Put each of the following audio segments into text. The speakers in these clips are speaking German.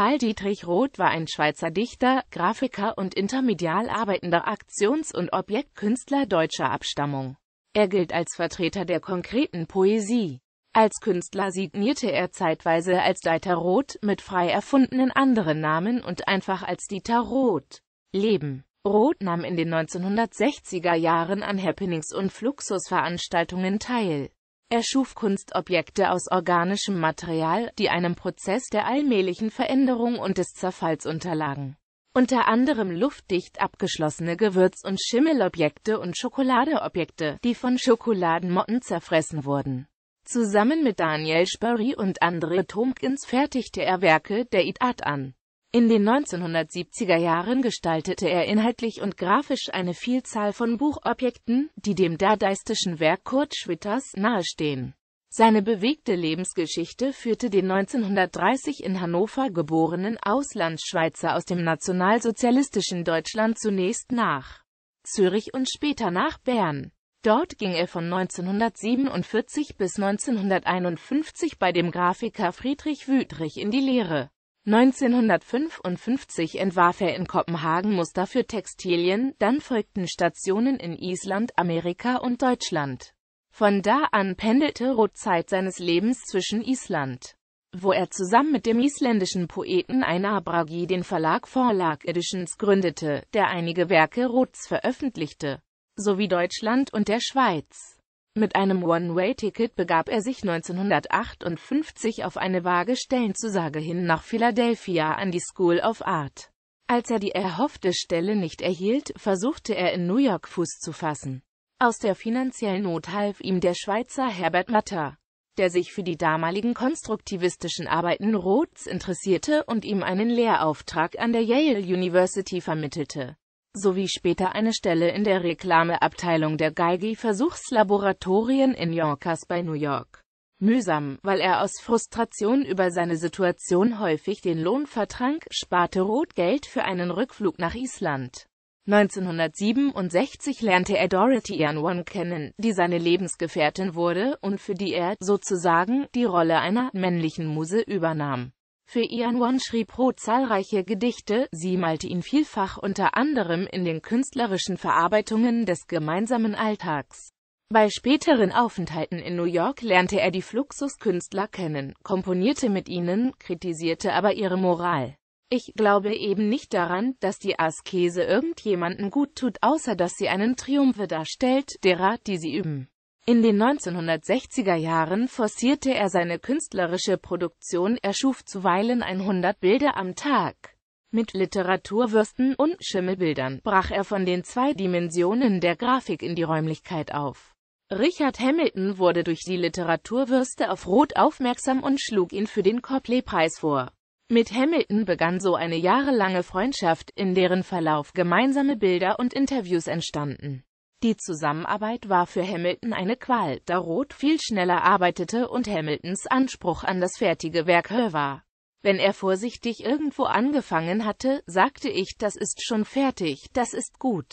Karl Dietrich Roth war ein Schweizer Dichter, Grafiker und intermedial arbeitender Aktions- und Objektkünstler deutscher Abstammung. Er gilt als Vertreter der konkreten Poesie. Als Künstler signierte er zeitweise als Dieter Roth mit frei erfundenen anderen Namen und einfach als Dieter Roth. Leben Roth nahm in den 1960er Jahren an Happenings und Fluxusveranstaltungen teil. Er schuf Kunstobjekte aus organischem Material, die einem Prozess der allmählichen Veränderung und des Zerfalls unterlagen. Unter anderem luftdicht abgeschlossene Gewürz- und Schimmelobjekte und Schokoladeobjekte, die von Schokoladenmotten zerfressen wurden. Zusammen mit Daniel Sperry und André Tomkins fertigte er Werke der Eat Art an in den 1970er Jahren gestaltete er inhaltlich und grafisch eine Vielzahl von Buchobjekten, die dem dadaistischen Werk Kurt Schwitters nahestehen. Seine bewegte Lebensgeschichte führte den 1930 in Hannover geborenen Auslandsschweizer aus dem nationalsozialistischen Deutschland zunächst nach Zürich und später nach Bern. Dort ging er von 1947 bis 1951 bei dem Grafiker Friedrich Wüthrich in die Lehre. 1955 entwarf er in Kopenhagen Muster für Textilien, dann folgten Stationen in Island, Amerika und Deutschland. Von da an pendelte Roth Zeit seines Lebens zwischen Island, wo er zusammen mit dem isländischen Poeten Einar Bragi den Verlag Vorlag Editions gründete, der einige Werke Roths veröffentlichte, sowie Deutschland und der Schweiz mit einem One-Way-Ticket begab er sich 1958 auf eine vage Stellenzusage hin nach Philadelphia an die School of Art. Als er die erhoffte Stelle nicht erhielt, versuchte er in New York Fuß zu fassen. Aus der finanziellen Not half ihm der Schweizer Herbert Matter, der sich für die damaligen konstruktivistischen Arbeiten Roths interessierte und ihm einen Lehrauftrag an der Yale University vermittelte sowie später eine Stelle in der Reklameabteilung der Geigy-Versuchslaboratorien in Yonkers bei New York. Mühsam, weil er aus Frustration über seine Situation häufig den Lohn vertrank, sparte Roth Geld für einen Rückflug nach Island. 1967 lernte er Dorothy Ian Anwan kennen, die seine Lebensgefährtin wurde und für die er, sozusagen, die Rolle einer männlichen Muse übernahm. Für Ian One schrieb Roth zahlreiche Gedichte, sie malte ihn vielfach unter anderem in den künstlerischen Verarbeitungen des gemeinsamen Alltags. Bei späteren Aufenthalten in New York lernte er die Fluxus-Künstler kennen, komponierte mit ihnen, kritisierte aber ihre Moral. Ich glaube eben nicht daran, dass die Askese irgendjemanden gut tut, außer dass sie einen Triumph darstellt, derer, die sie üben. In den 1960er Jahren forcierte er seine künstlerische Produktion, er schuf zuweilen 100 Bilder am Tag. Mit Literaturwürsten und Schimmelbildern brach er von den zwei Dimensionen der Grafik in die Räumlichkeit auf. Richard Hamilton wurde durch die Literaturwürste auf Rot aufmerksam und schlug ihn für den Copley-Preis vor. Mit Hamilton begann so eine jahrelange Freundschaft, in deren Verlauf gemeinsame Bilder und Interviews entstanden. Die Zusammenarbeit war für Hamilton eine Qual, da Roth viel schneller arbeitete und Hamiltons Anspruch an das fertige Werk höher war. Wenn er vorsichtig irgendwo angefangen hatte, sagte ich, das ist schon fertig, das ist gut.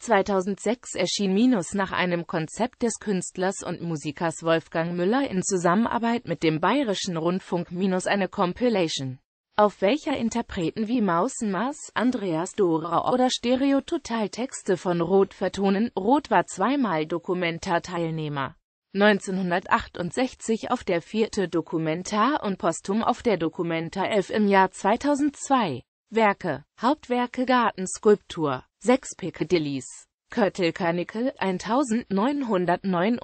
2006 erschien Minus nach einem Konzept des Künstlers und Musikers Wolfgang Müller in Zusammenarbeit mit dem Bayerischen Rundfunk Minus eine Compilation auf welcher Interpreten wie Mausenmaß, Andreas Dora oder Stereo Texte von Roth vertonen. Roth war zweimal Dokumentarteilnehmer. 1968 auf der vierte Dokumentar und posthum auf der Dokumentar 11 im Jahr 2002. Werke, Hauptwerke Gartenskulptur, 6 Piccadillys Köttelkanickel 1969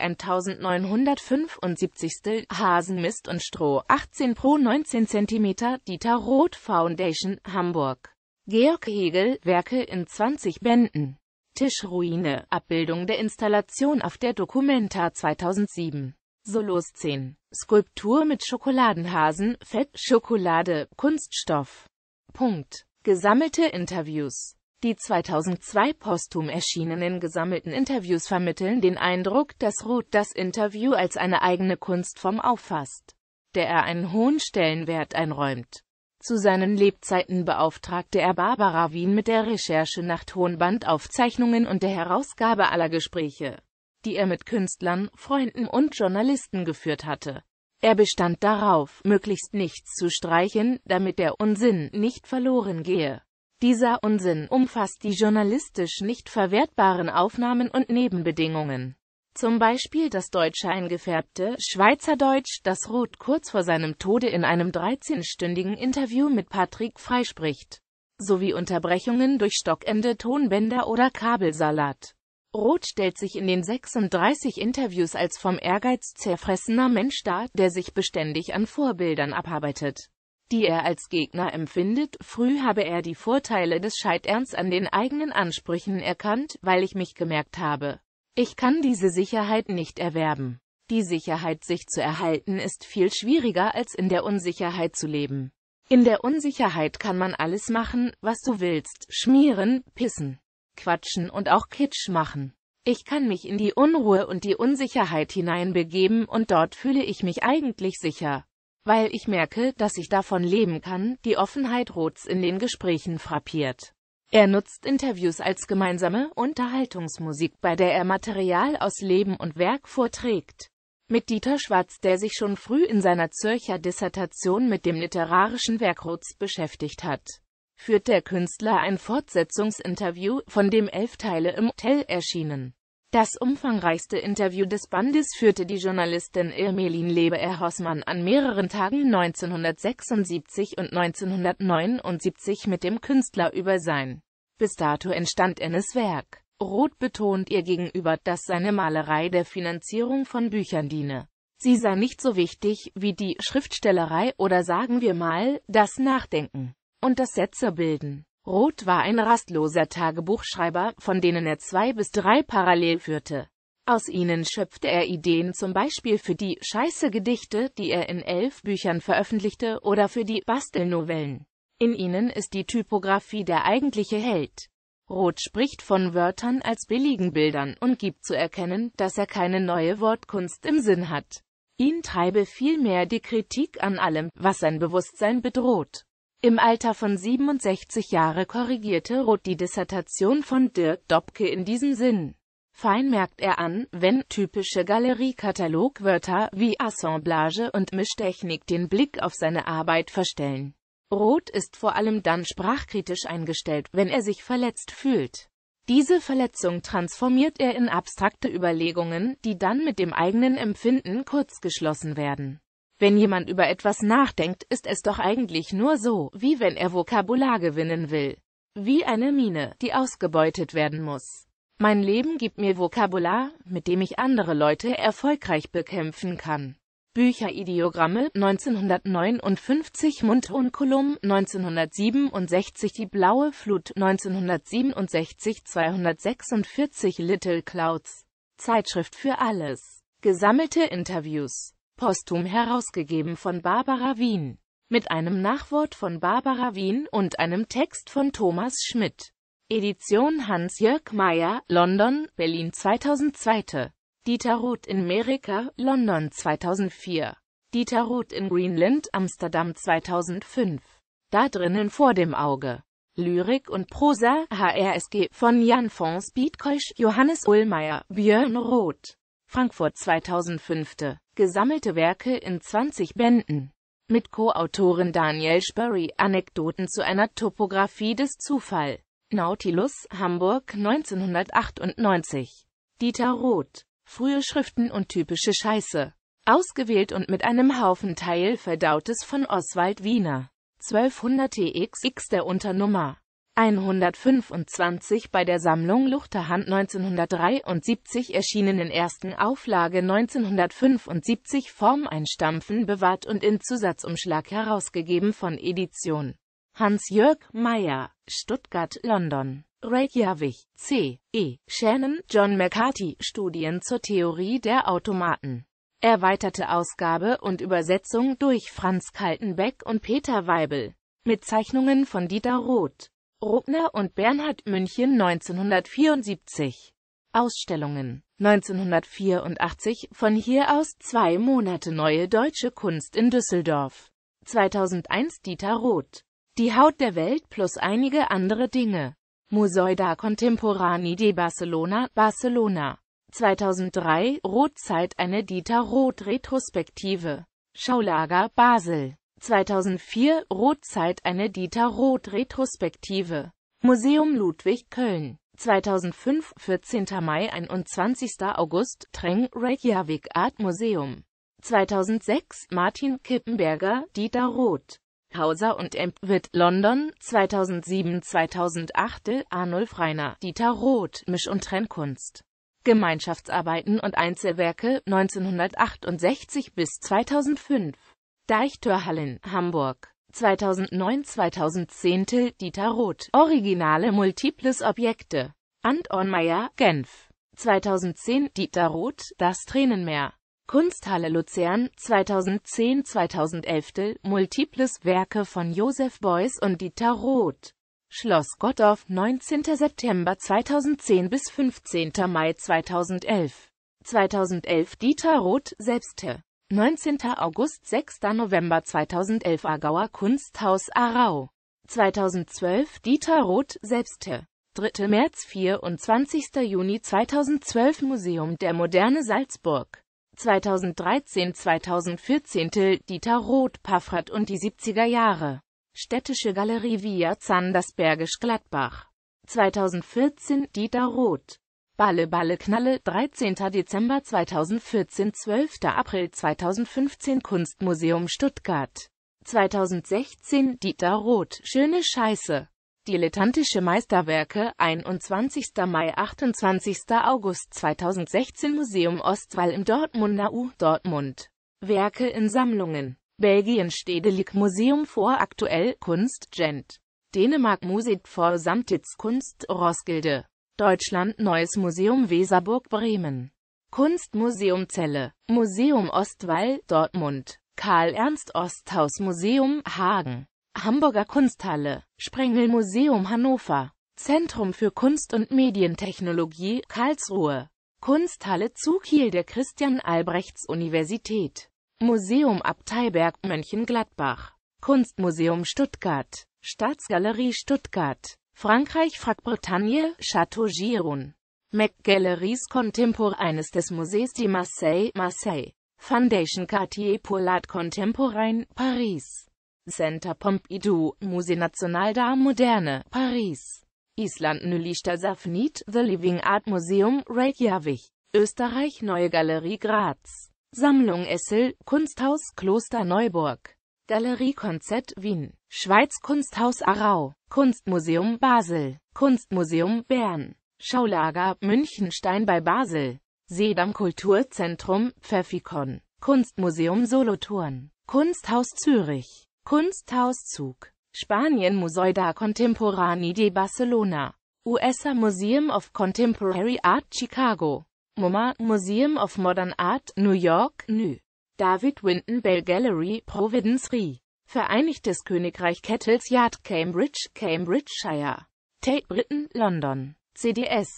1975 Hasenmist und Stroh 18 pro 19 cm Dieter Roth Foundation Hamburg Georg Hegel Werke in 20 Bänden Tischruine Abbildung der Installation auf der Documenta 2007 Solos 10 Skulptur mit Schokoladenhasen Fett Schokolade Kunststoff Punkt Gesammelte Interviews die 2002 posthum erschienenen gesammelten Interviews vermitteln den Eindruck, dass Ruth das Interview als eine eigene Kunstform auffasst, der er einen hohen Stellenwert einräumt. Zu seinen Lebzeiten beauftragte er Barbara Wien mit der Recherche nach Tonbandaufzeichnungen und der Herausgabe aller Gespräche, die er mit Künstlern, Freunden und Journalisten geführt hatte. Er bestand darauf, möglichst nichts zu streichen, damit der Unsinn nicht verloren gehe. Dieser Unsinn umfasst die journalistisch nicht verwertbaren Aufnahmen und Nebenbedingungen. Zum Beispiel das deutsche eingefärbte Schweizerdeutsch, das Roth kurz vor seinem Tode in einem 13-stündigen Interview mit Patrick freispricht, sowie Unterbrechungen durch stockende Tonbänder oder Kabelsalat. Roth stellt sich in den 36 Interviews als vom Ehrgeiz zerfressener Mensch dar, der sich beständig an Vorbildern abarbeitet die er als Gegner empfindet. Früh habe er die Vorteile des Scheiterns an den eigenen Ansprüchen erkannt, weil ich mich gemerkt habe, ich kann diese Sicherheit nicht erwerben. Die Sicherheit sich zu erhalten ist viel schwieriger als in der Unsicherheit zu leben. In der Unsicherheit kann man alles machen, was du willst, schmieren, pissen, quatschen und auch Kitsch machen. Ich kann mich in die Unruhe und die Unsicherheit hineinbegeben und dort fühle ich mich eigentlich sicher weil ich merke, dass ich davon leben kann, die Offenheit Roths in den Gesprächen frappiert. Er nutzt Interviews als gemeinsame Unterhaltungsmusik, bei der er Material aus Leben und Werk vorträgt. Mit Dieter Schwarz, der sich schon früh in seiner Zürcher Dissertation mit dem literarischen Werk Roths beschäftigt hat, führt der Künstler ein Fortsetzungsinterview, von dem elf Teile im Hotel erschienen. Das umfangreichste Interview des Bandes führte die Journalistin Irmelin Lebeer-Hossmann an mehreren Tagen 1976 und 1979 mit dem Künstler über sein bis dato entstandenes Werk. Roth betont ihr gegenüber, dass seine Malerei der Finanzierung von Büchern diene. Sie sei nicht so wichtig wie die Schriftstellerei oder sagen wir mal, das Nachdenken und das bilden. Roth war ein rastloser Tagebuchschreiber, von denen er zwei bis drei parallel führte. Aus ihnen schöpfte er Ideen zum Beispiel für die Scheiße-Gedichte, die er in elf Büchern veröffentlichte, oder für die Bastelnovellen. In ihnen ist die Typografie der eigentliche Held. Roth spricht von Wörtern als billigen Bildern und gibt zu erkennen, dass er keine neue Wortkunst im Sinn hat. Ihn treibe vielmehr die Kritik an allem, was sein Bewusstsein bedroht. Im Alter von 67 Jahre korrigierte Roth die Dissertation von Dirk Dobke in diesem Sinn. Fein merkt er an, wenn typische Galeriekatalogwörter wie Assemblage und Mischtechnik den Blick auf seine Arbeit verstellen. Roth ist vor allem dann sprachkritisch eingestellt, wenn er sich verletzt fühlt. Diese Verletzung transformiert er in abstrakte Überlegungen, die dann mit dem eigenen Empfinden kurzgeschlossen werden. Wenn jemand über etwas nachdenkt, ist es doch eigentlich nur so, wie wenn er Vokabular gewinnen will. Wie eine Mine, die ausgebeutet werden muss. Mein Leben gibt mir Vokabular, mit dem ich andere Leute erfolgreich bekämpfen kann. Bücher Ideogramme 1959 Mund und Kolumn 1967 Die blaue Flut 1967 246 Little Clouds Zeitschrift für alles Gesammelte Interviews posthum herausgegeben von Barbara Wien, mit einem Nachwort von Barbara Wien und einem Text von Thomas Schmidt. Edition Hans-Jörg Meyer, London, Berlin 2002. Dieter Roth in Amerika, London 2004. Dieter Roth in Greenland, Amsterdam 2005. Da drinnen vor dem Auge. Lyrik und Prosa, HRSG, von Jan Fons Bietkeusch, Johannes Ullmeier, Björn Roth. Frankfurt 2005. Gesammelte Werke in 20 Bänden. Mit Co-Autoren Daniel Spurry Anekdoten zu einer Topographie des Zufall. Nautilus, Hamburg 1998. Dieter Roth. Frühe Schriften und typische Scheiße. Ausgewählt und mit einem Haufen Teil verdautes von Oswald Wiener. 1200 TXX der Unternummer. 125 bei der Sammlung Luchterhand 1973 erschienen in ersten Auflage 1975 Form einstampfen bewahrt und in Zusatzumschlag herausgegeben von Edition Hans-Jörg Meyer, Stuttgart, London. Reykjavik, C. E. Shannon, John McCarthy, Studien zur Theorie der Automaten. Erweiterte Ausgabe und Übersetzung durch Franz Kaltenbeck und Peter Weibel. Mit Zeichnungen von Dieter Roth. Ruckner und Bernhard München 1974. Ausstellungen 1984 von hier aus zwei Monate neue deutsche Kunst in Düsseldorf. 2001 Dieter Roth. Die Haut der Welt plus einige andere Dinge. Museu da Contemporani de Barcelona, Barcelona. 2003 Rothzeit eine Dieter Roth Retrospektive. Schaulager Basel. 2004 Rotzeit eine Dieter Roth Retrospektive. Museum Ludwig Köln. 2005 14. Mai 21. August Treng Reykjavik Art Museum. 2006 Martin Kippenberger, Dieter Roth. Hauser und Empwit, London, 2007-2008, Arnulf Reiner, Dieter Roth, Misch- und Trennkunst. Gemeinschaftsarbeiten und Einzelwerke, 1968 bis 2005. Deichtorhallen, Hamburg. 2009-2010 Dieter Roth. Originale Multiples Objekte. Anton Meyer, Genf. 2010 Dieter Roth, Das Tränenmeer. Kunsthalle Luzern 2010-2011 Multiples Werke von Josef Beuys und Dieter Roth. Schloss Gottorf 19. September 2010 bis 15. Mai 2011. 2011 Dieter Roth, Selbste. 19. August 6. November 2011 Aargauer Kunsthaus Aarau 2012 Dieter Roth Selbste 3. März 24. Juni 2012 Museum der Moderne Salzburg 2013 2014 Dieter Roth Paffrat und die 70er Jahre Städtische Galerie Via Zandersbergisch Gladbach 2014 Dieter Roth Balle Balle Knalle, 13. Dezember 2014 12. April 2015 Kunstmuseum Stuttgart 2016 Dieter Roth, Schöne Scheiße Dilettantische Meisterwerke, 21. Mai 28. August 2016 Museum Ostwall im Dortmunder U, Dortmund Werke in Sammlungen Belgien Stedelijk Museum vor Aktuell Kunst, Gent Dänemark Musik vor Samtitz Kunst, Roskilde Deutschland Neues Museum Weserburg Bremen Kunstmuseum Celle Museum Ostwall Dortmund Karl-Ernst-Osthaus Museum Hagen Hamburger Kunsthalle Sprengel Museum Hannover Zentrum für Kunst und Medientechnologie Karlsruhe Kunsthalle zu Kiel der Christian-Albrechts-Universität Museum Abteiberg Mönchengladbach Kunstmuseum Stuttgart Staatsgalerie Stuttgart Frankreich Frac-Bretagne, Château Giron. McGalleries Contemporaines des Musées de Marseille, Marseille. Foundation Cartier pour l'Art Contemporain, Paris. Center Pompidou, Musée National d'Art Moderne, Paris. Island Nylista Safnit, The Living Art Museum, Reykjavik. Österreich Neue Galerie Graz. Sammlung Essel, Kunsthaus Kloster Neuburg. Galerie Konzert Wien. Schweiz Kunsthaus Arau. Kunstmuseum Basel, Kunstmuseum Bern, Schaulager Münchenstein bei Basel, Sedam Kulturzentrum Pfeffikon, Kunstmuseum Solothurn, Kunsthaus Zürich, Kunsthaus Zug, Spanien Museu da Contemporani de Barcelona, USA Museum of Contemporary Art Chicago, MoMA Museum of Modern Art New York, NÜ, David Winton Bell Gallery Providence Re Vereinigtes Königreich Kettles Yard Cambridge, Cambridgeshire. Tate Britain, London. CDS.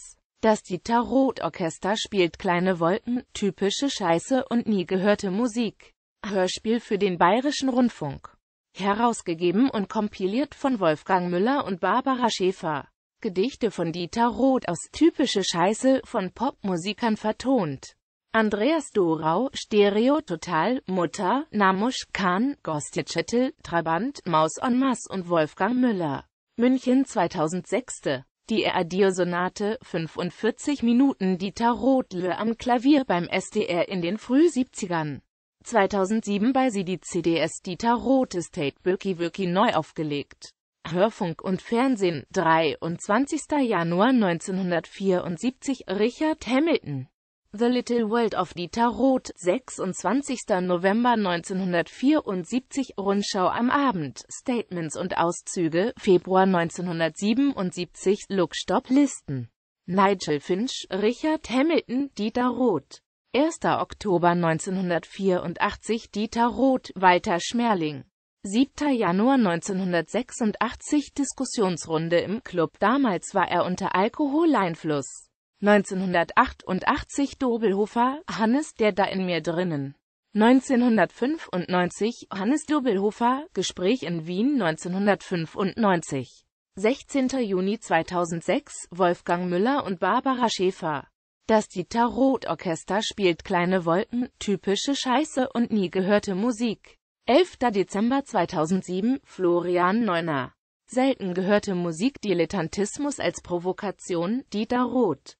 Das Dieter Roth Orchester spielt kleine Wolken, typische Scheiße und nie gehörte Musik. Hörspiel für den Bayerischen Rundfunk. Herausgegeben und kompiliert von Wolfgang Müller und Barbara Schäfer. Gedichte von Dieter Roth aus Typische Scheiße von Popmusikern vertont. Andreas Dorau, Stereo Total, Mutter, Namusch, Kahn, Gostitschettel, Trabant, Maus en Masse und Wolfgang Müller. München 2006. Die Addio-Sonate, 45 Minuten Dieter Rotle am Klavier beim SDR in den Früh-70ern. 2007 bei Sie die CDS Dieter Rote State Birki Wirki neu aufgelegt. Hörfunk und Fernsehen, 23. Januar 1974 Richard Hamilton The Little World of Dieter Roth, 26. November 1974, Rundschau am Abend, Statements und Auszüge, Februar 1977, Look-Stop-Listen. Nigel Finch, Richard Hamilton, Dieter Roth. 1. Oktober 1984, Dieter Roth, Walter Schmerling. 7. Januar 1986, Diskussionsrunde im Club, damals war er unter Alkoholeinfluss. 1988 Dobelhofer, Hannes der da in mir drinnen. 1995 Hannes Dobelhofer, Gespräch in Wien 1995. 16. Juni 2006 Wolfgang Müller und Barbara Schäfer. Das Dieter Roth Orchester spielt kleine Wolken, typische Scheiße und nie gehörte Musik. 11. Dezember 2007 Florian Neuner. Selten gehörte Musik Dilettantismus als Provokation, Dieter Roth.